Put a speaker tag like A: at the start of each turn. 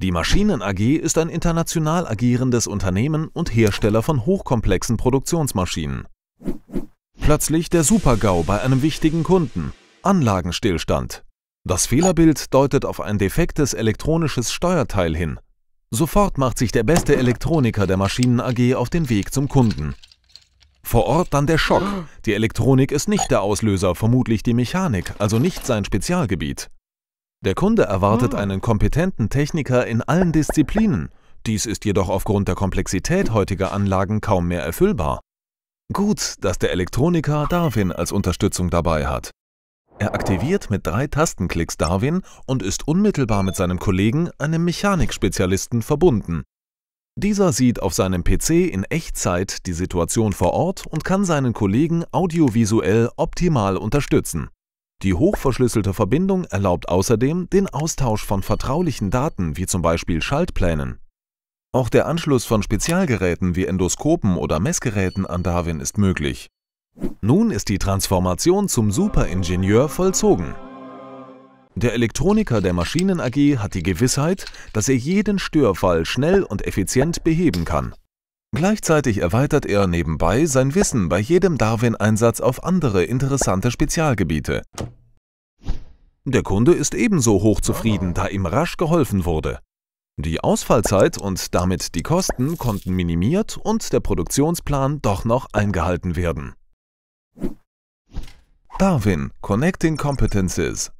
A: Die Maschinen AG ist ein international agierendes Unternehmen und Hersteller von hochkomplexen Produktionsmaschinen. Plötzlich der Super-GAU bei einem wichtigen Kunden. Anlagenstillstand. Das Fehlerbild deutet auf ein defektes elektronisches Steuerteil hin. Sofort macht sich der beste Elektroniker der Maschinen AG auf den Weg zum Kunden. Vor Ort dann der Schock. Die Elektronik ist nicht der Auslöser, vermutlich die Mechanik, also nicht sein Spezialgebiet. Der Kunde erwartet ah. einen kompetenten Techniker in allen Disziplinen. Dies ist jedoch aufgrund der Komplexität heutiger Anlagen kaum mehr erfüllbar. Gut, dass der Elektroniker Darwin als Unterstützung dabei hat. Er aktiviert mit drei Tastenklicks Darwin und ist unmittelbar mit seinem Kollegen, einem Mechanikspezialisten, verbunden. Dieser sieht auf seinem PC in Echtzeit die Situation vor Ort und kann seinen Kollegen audiovisuell optimal unterstützen. Die hochverschlüsselte Verbindung erlaubt außerdem den Austausch von vertraulichen Daten wie zum Beispiel Schaltplänen. Auch der Anschluss von Spezialgeräten wie Endoskopen oder Messgeräten an Darwin ist möglich. Nun ist die Transformation zum Superingenieur vollzogen. Der Elektroniker der Maschinen AG hat die Gewissheit, dass er jeden Störfall schnell und effizient beheben kann. Gleichzeitig erweitert er nebenbei sein Wissen bei jedem Darwin-Einsatz auf andere interessante Spezialgebiete. Der Kunde ist ebenso hochzufrieden, da ihm rasch geholfen wurde. Die Ausfallzeit und damit die Kosten konnten minimiert und der Produktionsplan doch noch eingehalten werden. Darwin Connecting Competences